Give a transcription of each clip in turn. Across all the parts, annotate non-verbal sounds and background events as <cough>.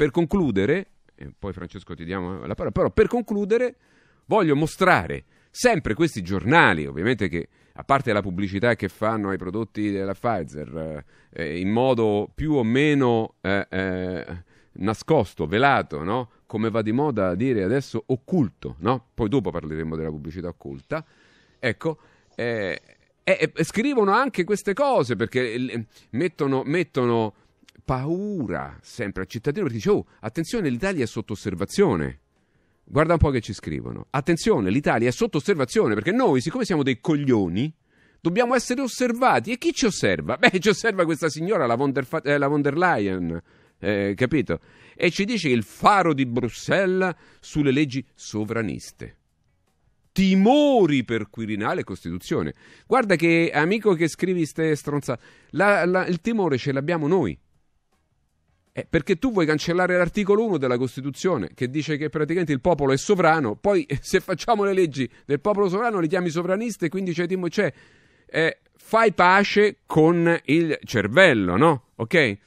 Per concludere, poi Francesco ti diamo la parola, però per concludere voglio mostrare sempre questi giornali, ovviamente che a parte la pubblicità che fanno ai prodotti della Pfizer eh, eh in modo più o meno eh, eh, nascosto, velato, no? come va di moda a dire adesso occulto, no? poi dopo parleremo della pubblicità occulta, ecco, eh, eh, scrivono anche queste cose perché mettono, mettono paura sempre al cittadino perché dice, oh, attenzione, l'Italia è sotto osservazione. Guarda un po' che ci scrivono. Attenzione, l'Italia è sotto osservazione perché noi, siccome siamo dei coglioni, dobbiamo essere osservati. E chi ci osserva? Beh, ci osserva questa signora, la von der, eh, la von der Leyen, eh, capito? E ci dice il faro di Bruxelles sulle leggi sovraniste. Timori per Quirinale e Costituzione. Guarda che, amico che scrivi ste stronzate, il timore ce l'abbiamo noi. Eh, perché tu vuoi cancellare l'articolo 1 della Costituzione che dice che praticamente il popolo è sovrano, poi eh, se facciamo le leggi del popolo sovrano li chiami sovraniste, quindi c'è, cioè eh, fai pace con il cervello, no? Ok?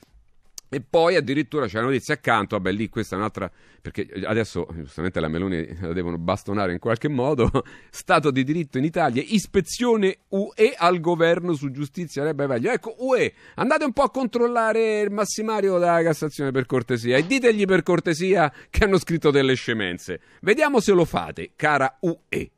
E poi addirittura c'è la notizia accanto, vabbè lì questa è un'altra, perché adesso giustamente la Meloni la devono bastonare in qualche modo, <laughs> Stato di diritto in Italia, ispezione UE al governo su giustizia, sarebbe eh, meglio. ecco UE, andate un po' a controllare il massimario della Cassazione per cortesia e ditegli per cortesia che hanno scritto delle scemenze, vediamo se lo fate, cara UE.